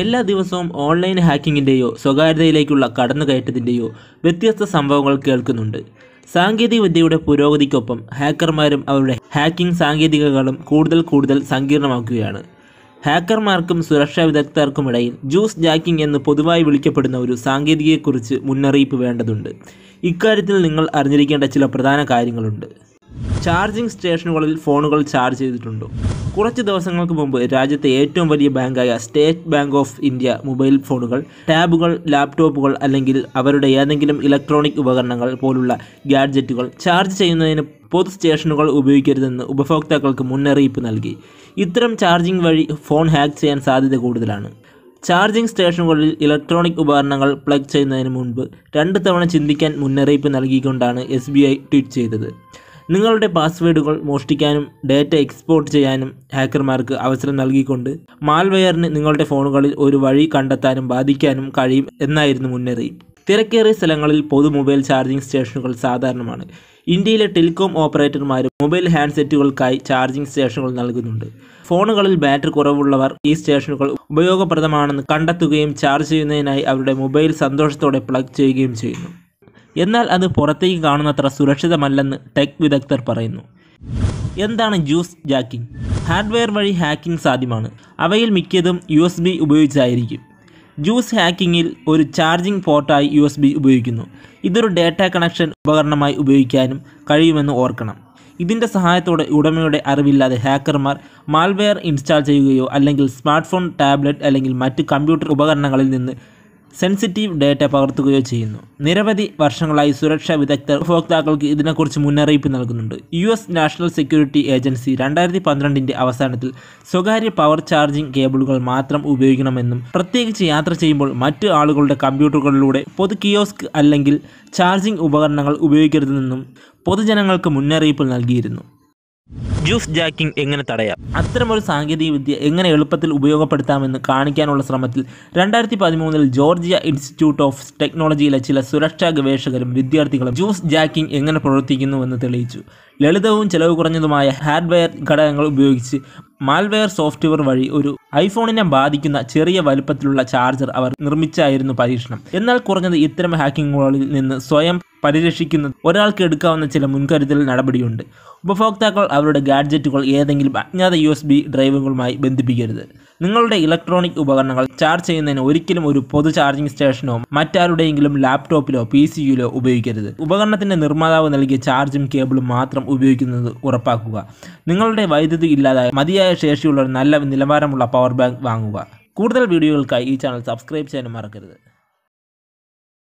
എല്ലാ ദിവസവും ഓൺലൈൻ ഹാക്കിങ്ങിൻ്റെയോ സ്വകാര്യതയിലേക്കുള്ള കടന്നുകയറ്റത്തിൻ്റെയോ വ്യത്യസ്ത സംഭവങ്ങൾ കേൾക്കുന്നുണ്ട് സാങ്കേതികവിദ്യയുടെ പുരോഗതിക്കൊപ്പം ഹാക്കർമാരും അവരുടെ ഹാക്കിംഗ് സാങ്കേതികകളും കൂടുതൽ കൂടുതൽ സങ്കീർണമാക്കുകയാണ് ഹാക്കർമാർക്കും സുരക്ഷാ വിദഗ്ധർക്കുമിടയിൽ ജ്യൂസ് ജാക്കിംഗ് എന്ന് പൊതുവായി വിളിക്കപ്പെടുന്ന ഒരു സാങ്കേതികയെക്കുറിച്ച് മുന്നറിയിപ്പ് വേണ്ടതുണ്ട് ഇക്കാര്യത്തിൽ നിങ്ങൾ അറിഞ്ഞിരിക്കേണ്ട ചില പ്രധാന കാര്യങ്ങളുണ്ട് ചാർജിംഗ് സ്റ്റേഷനുകളിൽ ഫോണുകൾ ചാർജ് ചെയ്തിട്ടുണ്ടോ കുറച്ച് ദിവസങ്ങൾക്ക് മുമ്പ് രാജ്യത്തെ ഏറ്റവും വലിയ ബാങ്കായ State Bank of India mobile ഫോണുകൾ ടാബുകൾ ലാപ്ടോപ്പുകൾ അല്ലെങ്കിൽ അവരുടെ ഏതെങ്കിലും ഇലക്ട്രോണിക് ഉപകരണങ്ങൾ പോലുള്ള ഗാഡ്ജറ്റുകൾ ചാർജ് ചെയ്യുന്നതിന് പൊതു സ്റ്റേഷനുകൾ ഉപയോഗിക്കരുതെന്ന് ഉപഭോക്താക്കൾക്ക് മുന്നറിയിപ്പ് നൽകി ഇത്തരം ചാർജിംഗ് വഴി ഫോൺ ഹാക്ക് ചെയ്യാൻ സാധ്യത കൂടുതലാണ് ചാർജിംഗ് സ്റ്റേഷനുകളിൽ ഇലക്ട്രോണിക് ഉപകരണങ്ങൾ പ്ലഗ് ചെയ്യുന്നതിന് മുൻപ് രണ്ട് തവണ ചിന്തിക്കാൻ മുന്നറിയിപ്പ് നൽകിക്കൊണ്ടാണ് എസ് ട്വീറ്റ് ചെയ്തത് നിങ്ങളുടെ പാസ്വേഡുകൾ മോഷ്ടിക്കാനും ഡേറ്റ എക്സ്പോർട്ട് ചെയ്യാനും ഹാക്കർമാർക്ക് അവസരം നൽകിക്കൊണ്ട് മാൽവെയറിന് നിങ്ങളുടെ ഫോണുകളിൽ ഒരു വഴി കണ്ടെത്താനും ബാധിക്കാനും കഴിയും എന്നായിരുന്നു മുന്നറിയിപ്പ് തിരക്കേറിയ സ്ഥലങ്ങളിൽ പൊതു മൊബൈൽ ചാർജിംഗ് സ്റ്റേഷനുകൾ സാധാരണമാണ് ഇന്ത്യയിലെ ടെലികോം ഓപ്പറേറ്റർമാർ മൊബൈൽ ഹാൻഡ്സെറ്റുകൾക്കായി ചാർജിംഗ് സ്റ്റേഷനുകൾ നൽകുന്നുണ്ട് ഫോണുകളിൽ ബാറ്ററി കുറവുള്ളവർ ഈ സ്റ്റേഷനുകൾ ഉപയോഗപ്രദമാണെന്ന് കണ്ടെത്തുകയും ചാർജ് ചെയ്യുന്നതിനായി അവരുടെ മൊബൈൽ സന്തോഷത്തോടെ പ്ലഗ് ചെയ്യുകയും ചെയ്യുന്നു എന്നാൽ അത് പുറത്തേക്ക് കാണുന്നത്ര സുരക്ഷിതമല്ലെന്ന് ടെക് വിദഗ്ധർ പറയുന്നു എന്താണ് ജ്യൂസ് ജാക്കിംഗ് ഹാർഡ്വെയർ വഴി ഹാക്കിംഗ് സാധ്യമാണ് അവയിൽ മിക്കതും യു എസ് ബി ഉപയോഗിച്ചായിരിക്കും ജ്യൂസ് ഹാക്കിങ്ങിൽ ഒരു ചാർജിംഗ് പോർട്ടായി യു എസ് ബി ഉപയോഗിക്കുന്നു ഇതൊരു ഡാറ്റ കണക്ഷൻ ഉപകരണമായി ഉപയോഗിക്കാനും കഴിയുമെന്ന് ഓർക്കണം ഇതിൻ്റെ സഹായത്തോടെ ഉടമയുടെ അറിവില്ലാതെ ഹാക്കർമാർ മാൽവെയർ ഇൻസ്റ്റാൾ ചെയ്യുകയോ അല്ലെങ്കിൽ സ്മാർട്ട് ഫോൺ ടാബ്ലറ്റ് അല്ലെങ്കിൽ മറ്റ് കമ്പ്യൂട്ടർ ഉപകരണങ്ങളിൽ നിന്ന് സെൻസിറ്റീവ് ഡേറ്റ പകർത്തുകയോ ചെയ്യുന്നു നിരവധി വർഷങ്ങളായി സുരക്ഷാ വിദഗ്ധർ ഉപഭോക്താക്കൾക്ക് ഇതിനെക്കുറിച്ച് മുന്നറിയിപ്പ് നൽകുന്നുണ്ട് U S National Security Agency രണ്ടായിരത്തി പന്ത്രണ്ടിൻ്റെ അവസാനത്തിൽ സ്വകാര്യ പവർ ചാർജിംഗ് കേബിളുകൾ മാത്രം ഉപയോഗിക്കണമെന്നും പ്രത്യേകിച്ച് യാത്ര ചെയ്യുമ്പോൾ മറ്റു ആളുകളുടെ കമ്പ്യൂട്ടറുകളിലൂടെ പൊതു കിയോസ്ക് അല്ലെങ്കിൽ ചാർജിംഗ് ഉപകരണങ്ങൾ ഉപയോഗിക്കരുതെന്നും പൊതുജനങ്ങൾക്ക് മുന്നറിയിപ്പ് നൽകിയിരുന്നു ജ്യൂസ് ജാക്കിംഗ് എങ്ങനെ തടയാം അത്തരമൊരു വിദ്യ എങ്ങനെ എളുപ്പത്തിൽ ഉപയോഗപ്പെടുത്താമെന്ന് കാണിക്കാനുള്ള ശ്രമത്തിൽ രണ്ടായിരത്തി പതിമൂന്നിൽ ജോർജിയ ഇൻസ്റ്റിറ്റ്യൂട്ട് ഓഫ് ടെക്നോളജിയിലെ ചില സുരക്ഷാ ഗവേഷകരും വിദ്യാർത്ഥികളും ജ്യൂസ് ജാക്കിംഗ് എങ്ങനെ പ്രവർത്തിക്കുന്നുവെന്ന് തെളിയിച്ചു ലളിതവും ചെലവ് കുറഞ്ഞതുമായ ഹാർഡ്വെയർ ഘടകങ്ങൾ ഉപയോഗിച്ച് മാൽവെയർ സോഫ്റ്റ്വെയർ വഴി ഒരു ഐഫോണിനെ ബാധിക്കുന്ന ചെറിയ വലുപ്പത്തിലുള്ള ചാർജർ അവർ നിർമ്മിച്ചായിരുന്നു പരീക്ഷണം എന്നാൽ കുറഞ്ഞത് ഇത്തരം ഹാക്കിങ്ങുകളിൽ നിന്ന് സ്വയം പരിരക്ഷിക്കുന്നത് ഒരാൾക്ക് എടുക്കാവുന്ന ചില മുൻകരുതൽ നടപടിയുണ്ട് ഉപഭോക്താക്കൾ അവരുടെ ഗാഡ്ജറ്റുകൾ ഏതെങ്കിലും അജ്ഞാത യു എസ് ബി ഡ്രൈവുകളുമായി ബന്ധിപ്പിക്കരുത് നിങ്ങളുടെ ഇലക്ട്രോണിക് ഉപകരണങ്ങൾ ചാർജ് ചെയ്യുന്നതിന് ഒരിക്കലും ഒരു പൊതു ചാർജിംഗ് സ്റ്റേഷനോ മറ്റാരുടെയെങ്കിലും ലാപ്ടോപ്പിലോ പി സിയിലോ ഉപയോഗിക്കരുത് ഉപകരണത്തിൻ്റെ നിർമ്മാതാവ് നൽകിയ ചാർജും കേബിളും മാത്രം ഉപയോഗിക്കുന്നത് ഉറപ്പാക്കുക നിങ്ങളുടെ വൈദ്യുതി ഇല്ലാതായ മതിയായ ശേഷിയുള്ള നല്ല നിലവാരമുള്ള പവർ ബാങ്ക് വാങ്ങുക കൂടുതൽ വീഡിയോകൾക്കായി ഈ ചാനൽ സബ്സ്ക്രൈബ് ചെയ്യാനും മറക്കരുത്